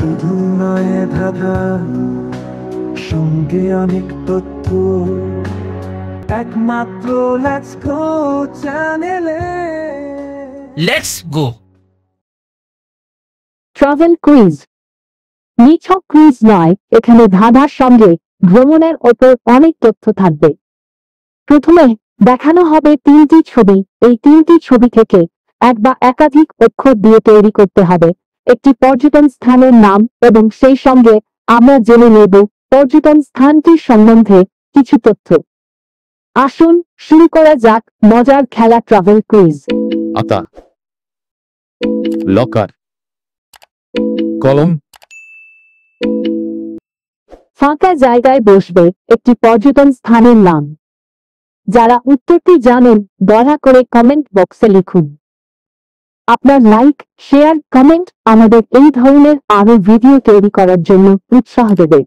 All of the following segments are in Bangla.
শুধু নয় ধাঁধা সঙ্গে অনেক তথ্য একমাত্র লেটস গো চ্যানেলে লেটস গো ট্রাভেল কুইজ নিছক কুইজ নয় এখানে ধাঁধার সঙ্গে ভ্রমণের ওপর অনেক তথ্য থাকবে প্রথমে দেখানো হবে তিনটি ছবি এই তিনটি ছবি থেকে এক বা একাধিক অক্ষর দিয়ে তৈরি করতে হবে একটি পর্যটন স্থানের নাম এবং সেই সঙ্গে আমরা জেনে নেব পর্যটন স্থানটির সম্বন্ধে কিছু তথ্য আসুন শুরু করা যাক মজার খেলা ট্রাভেল কুইজ আতা লকার কলম ফাঁকা জায়গায় বসবে একটি পর্যটন স্থানের নাম যারা উত্তরটি জানেন দয়া করে কমেন্ট বক্সে লিখুন আপনার লাইক শেয়ার কমেন্ট আমাদের এই ধরনের আরো ভিডিও তৈরি করার জন্য উৎসাহ দেবে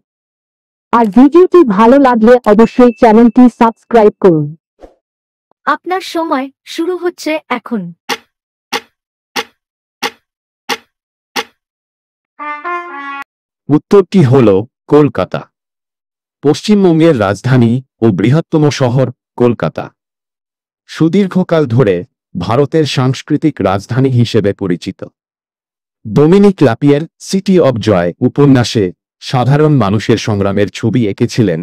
আর ভিডিওটি ভালো লাগলে অবশ্যই চ্যানেলটি সাবস্ক্রাইব করুন আপনার সময় শুরু হচ্ছে এখন উত্তরটি হল কলকাতা পশ্চিমবঙ্গের রাজধানী ও বৃহত্তম শহর কলকাতা সুদীর্ঘকাল ধরে ভারতের সাংস্কৃতিক রাজধানী হিসেবে পরিচিত Dominique Lapierre City of Joy উপন্যাসে সাধারণ মানুষের সংগ্রামের ছবি এঁকেছিলেন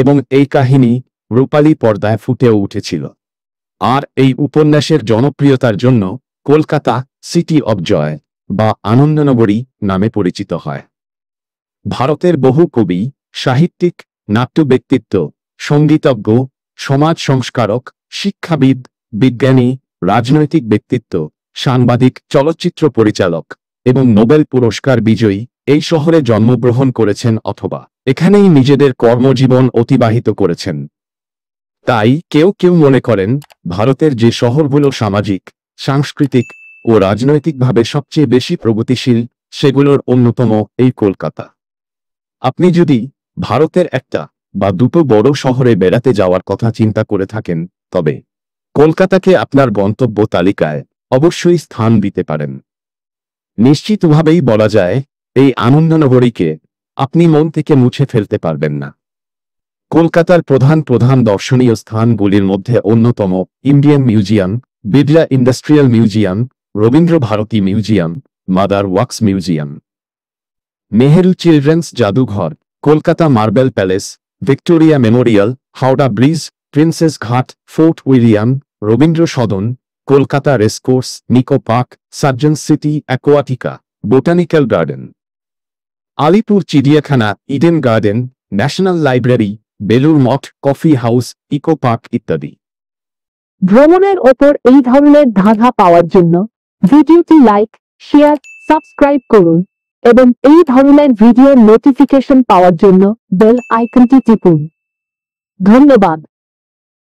এবং এই কাহিনী রূপালী পর্দায় ফুটেও উঠেছিল আর এই উপন্যাসের জনপ্রিয়তার জন্য কলকাতা সিটি অব জয় বা আনন্দনগরী নামে পরিচিত হয় ভারতের বহু কবি সাহিত্যিক নাট্য ব্যক্তিত্ব সঙ্গীতজ্ঞ সমাজ সংস্কারক শিক্ষাবিদ বিজ্ঞানী রাজনৈতিক ব্যক্তিত্ব সাংবাদিক চলচ্চিত্র পরিচালক এবং নোবেল পুরস্কার বিজয়ী এই শহরে জন্মগ্রহণ করেছেন অথবা এখানেই নিজেদের কর্মজীবন অতিবাহিত করেছেন তাই কেউ কেউ মনে করেন ভারতের যে শহরগুলো সামাজিক সাংস্কৃতিক ও রাজনৈতিকভাবে সবচেয়ে বেশি প্রগতিশীল সেগুলোর অন্যতম এই কলকাতা আপনি যদি ভারতের একটা বা দুটো বড় শহরে বেড়াতে যাওয়ার কথা চিন্তা করে থাকেন তবে কলকাতাকে আপনার গন্তব্য তালিকায় অবশ্যই স্থান দিতে পারেন নিশ্চিতভাবেই বলা যায় এই আনন্দনগরীকে আপনি মন থেকে মুছে ফেলতে পারবেন না কলকাতার প্রধান প্রধান দর্শনীয় স্থানগুলির মধ্যে অন্যতম Indian Museum Birla Industrial Museum Rabindra Bharati Museum Mother Wax Museum Nehru Children's জাদুঘর Kolkata Marble Palace Victoria Memorial Howrah Bridge Prinsep Ghat Fort William Rabindra Sadan Kolkata racecourse Nicco Park সার্জন City Aquatica Botanical Garden Alipore চিড়িয়াখানা Eden Garden National Library Belur Math coffee house eco park ইত্যাদি ভ্রমণের ওপর এই ধরনের ধাঁধা পাওয়ার জন্য ভিডিওটি লাইক শেয়ার সাবস্ক্রাইব করুন এবং এই ধরনের ভিডিওর নোটিফিকেশন পাওয়ার জন্য বেল আইকনটি টিপুন ধন্যবাদ